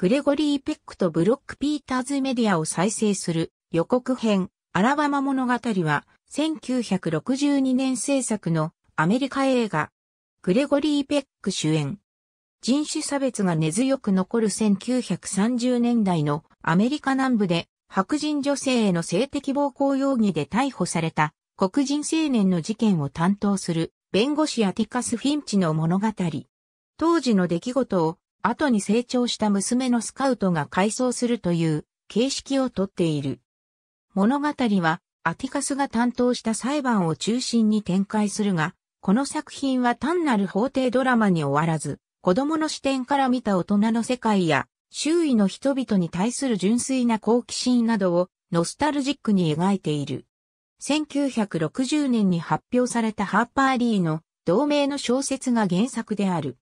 グレゴリー・ペックとブロック・ピーターズ・メディアを再生する予告編、アラバマ物語は、1962年制作のアメリカ映画、グレゴリー・ペック主演。人種差別が根強く残る1930年代のアメリカ南部で白人女性への性的暴行容疑で逮捕された黒人青年の事件を担当する弁護士アティカス・フィンチの物語。当時の出来事を後に成長した娘のスカウトが回想するという形式をとっている。物語はアティカスが担当した裁判を中心に展開するが、この作品は単なる法廷ドラマに終わらず、子供の視点から見た大人の世界や、周囲の人々に対する純粋な好奇心などをノスタルジックに描いている。1960年に発表されたハーパーリーの同名の小説が原作である。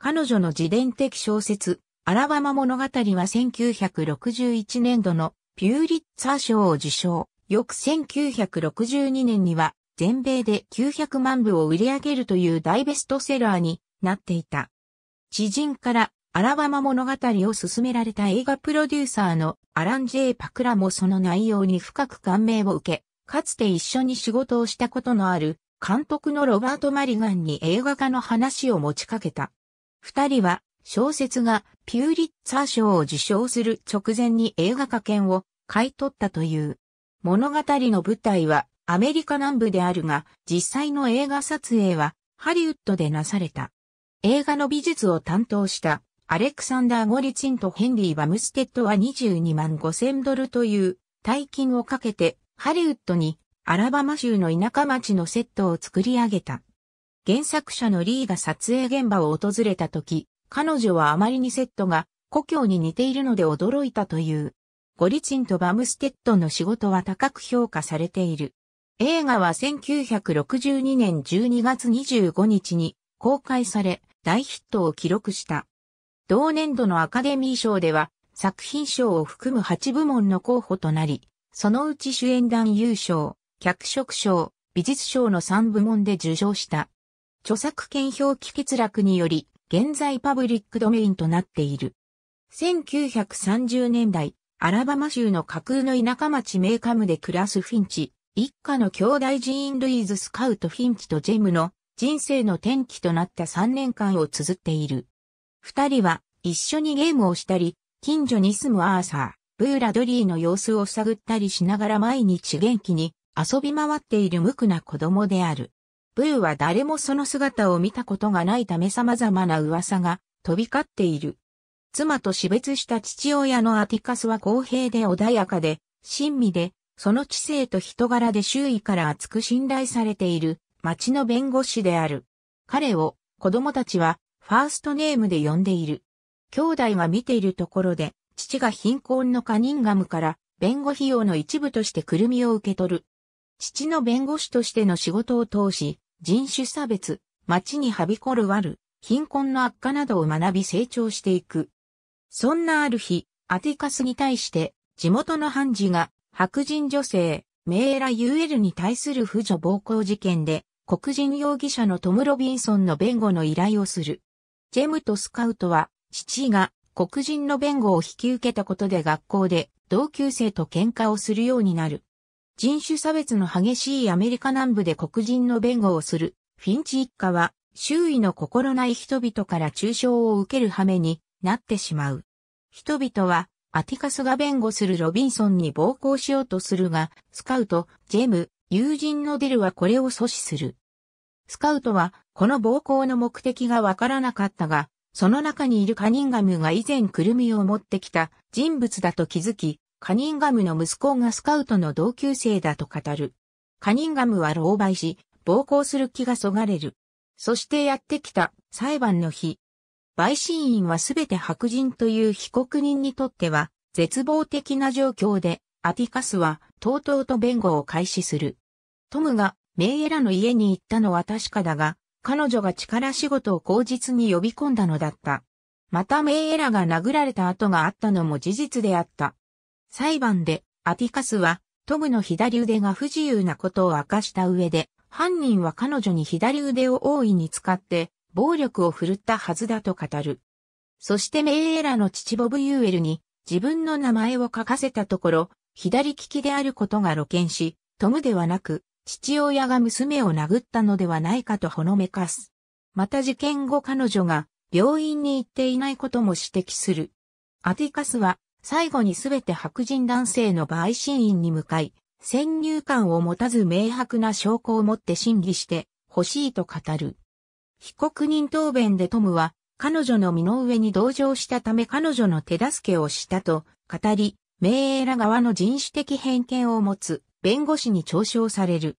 彼女の自伝的小説、アラバマ物語は1961年度のピューリッツァー賞を受賞。翌1962年には全米で900万部を売り上げるという大ベストセラーになっていた。知人からアラバマ物語を勧められた映画プロデューサーのアラン・ジェイパクラもその内容に深く感銘を受け、かつて一緒に仕事をしたことのある監督のロバート・マリガンに映画化の話を持ちかけた。二人は小説がピューリッツァー賞を受賞する直前に映画化権を買い取ったという。物語の舞台はアメリカ南部であるが、実際の映画撮影はハリウッドでなされた。映画の美術を担当したアレクサンダー・ゴリチンとヘンリー・バムステッドは22万5千ドルという大金をかけてハリウッドにアラバマ州の田舎町のセットを作り上げた。原作者のリーが撮影現場を訪れた時、彼女はあまりにセットが故郷に似ているので驚いたという。ゴリチンとバムステッドの仕事は高く評価されている。映画は1962年12月25日に公開され大ヒットを記録した。同年度のアカデミー賞では作品賞を含む8部門の候補となり、そのうち主演男優賞、脚色賞、美術賞の3部門で受賞した。著作権表記欠落により、現在パブリックドメインとなっている。1930年代、アラバマ州の架空の田舎町メーカムで暮らすフィンチ、一家の兄弟ジーン・ルイーズ・スカウト・フィンチとジェムの人生の転機となった3年間を綴っている。二人は一緒にゲームをしたり、近所に住むアーサー、ブーラ・ドリーの様子を探ったりしながら毎日元気に遊び回っている無垢な子供である。ブーは誰もその姿を見たことがないため様々な噂が飛び交っている。妻と死別した父親のアティカスは公平で穏やかで、親身で、その知性と人柄で周囲から厚く信頼されている町の弁護士である。彼を子供たちはファーストネームで呼んでいる。兄弟が見ているところで、父が貧困のカニンガムから弁護費用の一部としてくるみを受け取る。父の弁護士としての仕事を通し、人種差別、街にはびこる悪、貧困の悪化などを学び成長していく。そんなある日、アティカスに対して、地元の判事が、白人女性、メーラ・ユエルに対する婦女暴行事件で、黒人容疑者のトム・ロビンソンの弁護の依頼をする。ジェムとスカウトは、父が黒人の弁護を引き受けたことで学校で同級生と喧嘩をするようになる。人種差別の激しいアメリカ南部で黒人の弁護をするフィンチ一家は周囲の心ない人々から中傷を受ける羽目になってしまう。人々はアティカスが弁護するロビンソンに暴行しようとするが、スカウト、ジェム、友人のデルはこれを阻止する。スカウトはこの暴行の目的がわからなかったが、その中にいるカニンガムが以前くるみを持ってきた人物だと気づき、カニンガムの息子がスカウトの同級生だと語る。カニンガムは狼狽し、暴行する気がそがれる。そしてやってきた裁判の日。陪審員はすべて白人という被告人にとっては絶望的な状況で、アティカスはとうとうと弁護を開始する。トムがメイエラの家に行ったのは確かだが、彼女が力仕事を口実に呼び込んだのだった。またメイエラが殴られた跡があったのも事実であった。裁判でアティカスはトムの左腕が不自由なことを明かした上で、犯人は彼女に左腕を大いに使って暴力を振るったはずだと語る。そしてメイエラの父ボブ・ユーエルに自分の名前を書かせたところ、左利きであることが露見し、トムではなく、父親が娘を殴ったのではないかとほのめかす。また事件後彼女が病院に行っていないことも指摘する。アティカスは最後にすべて白人男性の陪審員に向かい、先入観を持たず明白な証拠を持って審議して欲しいと語る。被告人答弁でトムは彼女の身の上に同情したため彼女の手助けをしたと語り、名エら側の人種的偏見を持つ弁護士に嘲笑される。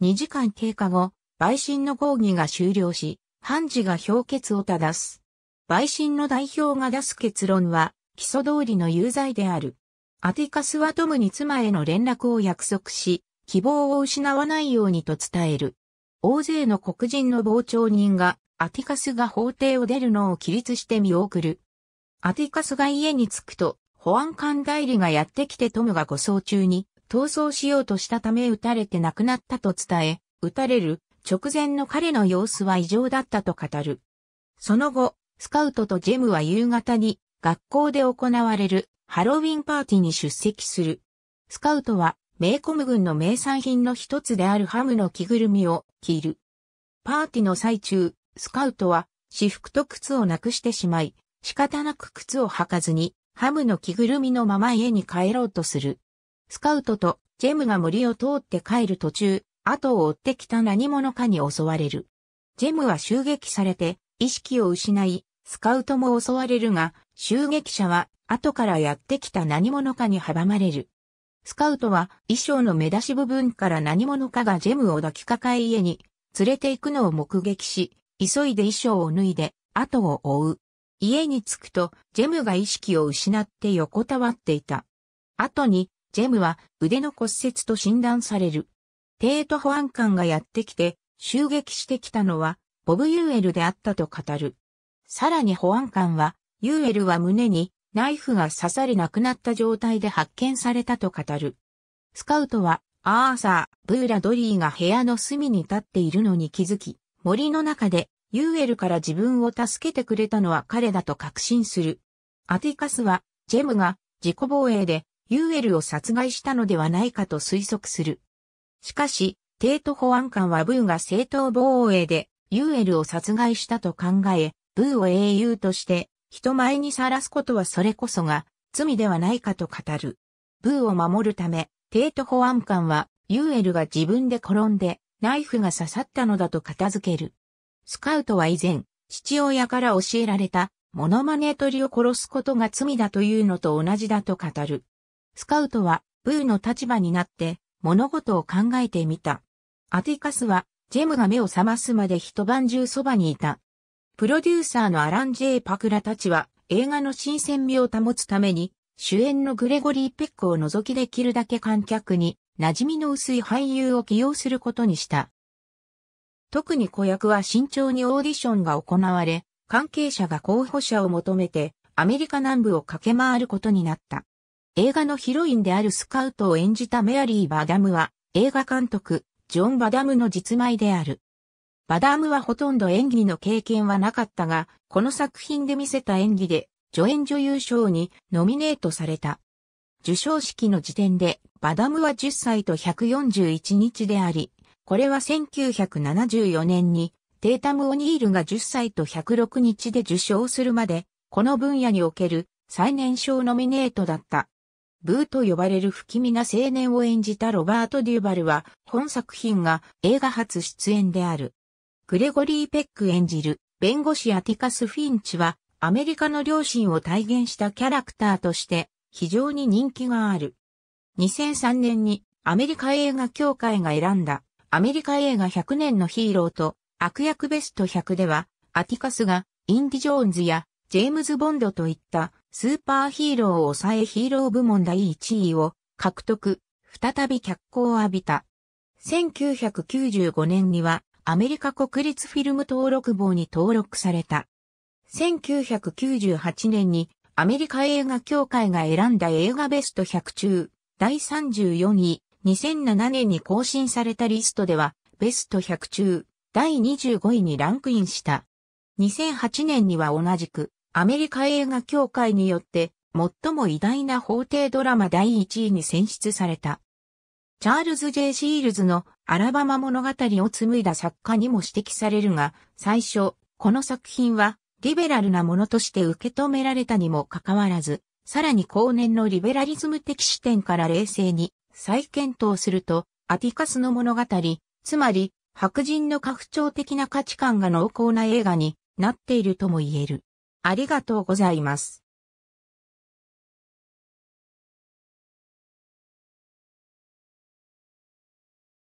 2時間経過後、陪審の合議が終了し、判事が評決を正す。陪審の代表が出す結論は、基礎通りの有罪である。アティカスはトムに妻への連絡を約束し、希望を失わないようにと伝える。大勢の黒人の傍聴人が、アティカスが法廷を出るのを起立して見送る。アティカスが家に着くと、保安官代理がやってきてトムが護送中に、逃走しようとしたため撃たれて亡くなったと伝え、撃たれる直前の彼の様子は異常だったと語る。その後、スカウトとジェムは夕方に学校で行われるハロウィンパーティーに出席する。スカウトは、メーコム軍の名産品の一つであるハムの着ぐるみを着る。パーティーの最中、スカウトは、私服と靴をなくしてしまい、仕方なく靴を履かずに、ハムの着ぐるみのまま家に帰ろうとする。スカウトとジェムが森を通って帰る途中、後を追ってきた何者かに襲われる。ジェムは襲撃されて、意識を失い、スカウトも襲われるが、襲撃者は後からやってきた何者かに阻まれる。スカウトは衣装の目出し部分から何者かがジェムを抱きかかえ家に連れて行くのを目撃し、急いで衣装を脱いで後を追う。家に着くとジェムが意識を失って横たわっていた。後にジェムは腕の骨折と診断される。帝都保安官がやってきて襲撃してきたのはボブ・ユーエルであったと語る。さらに保安官はユーエルは胸にナイフが刺され亡くなった状態で発見されたと語る。スカウトはアーサー、ブーラドリーが部屋の隅に立っているのに気づき、森の中でユーエルから自分を助けてくれたのは彼だと確信する。アティカスはジェムが自己防衛でユーエルを殺害したのではないかと推測する。しかし、帝都保安官はブーが正当防衛でユーエルを殺害したと考え、ブーを英雄として人前にさらすことはそれこそが罪ではないかと語る。ブーを守るため、帝都保安官は、ユーエルが自分で転んで、ナイフが刺さったのだと片付ける。スカウトは以前、父親から教えられた、モノマネ鳥を殺すことが罪だというのと同じだと語る。スカウトは、ブーの立場になって、物事を考えてみた。アティカスは、ジェムが目を覚ますまで一晩中そばにいた。プロデューサーのアラン・ジェイ・パクラたちは映画の新鮮味を保つために主演のグレゴリー・ペックを除きできるだけ観客に馴染みの薄い俳優を起用することにした。特に子役は慎重にオーディションが行われ、関係者が候補者を求めてアメリカ南部を駆け回ることになった。映画のヒロインであるスカウトを演じたメアリー・バダムは映画監督、ジョン・バダムの実前である。バダームはほとんど演技の経験はなかったが、この作品で見せた演技で、助演女優賞にノミネートされた。受賞式の時点で、バダムは10歳と141日であり、これは1974年に、テータム・オニールが10歳と106日で受賞するまで、この分野における最年少ノミネートだった。ブーと呼ばれる不気味な青年を演じたロバート・デューバルは、本作品が映画初出演である。グレゴリー・ペック演じる弁護士アティカス・フィンチはアメリカの両親を体現したキャラクターとして非常に人気がある。2003年にアメリカ映画協会が選んだアメリカ映画100年のヒーローと悪役ベスト100ではアティカスがインディ・ジョーンズやジェームズ・ボンドといったスーパーヒーローを抑えヒーロー部門第1位を獲得、再び脚光を浴びた。1995年にはアメリカ国立フィルム登録簿に登録された。1998年にアメリカ映画協会が選んだ映画ベスト100中、第34位、2007年に更新されたリストでは、ベスト100中、第25位にランクインした。2008年には同じく、アメリカ映画協会によって、最も偉大な法廷ドラマ第1位に選出された。チャールズ・ジェイシールズのアラバマ物語を紡いだ作家にも指摘されるが、最初、この作品は、リベラルなものとして受け止められたにもかかわらず、さらに後年のリベラリズム的視点から冷静に再検討すると、アティカスの物語、つまり白人の拡張的な価値観が濃厚な映画になっているとも言える。ありがとうございます。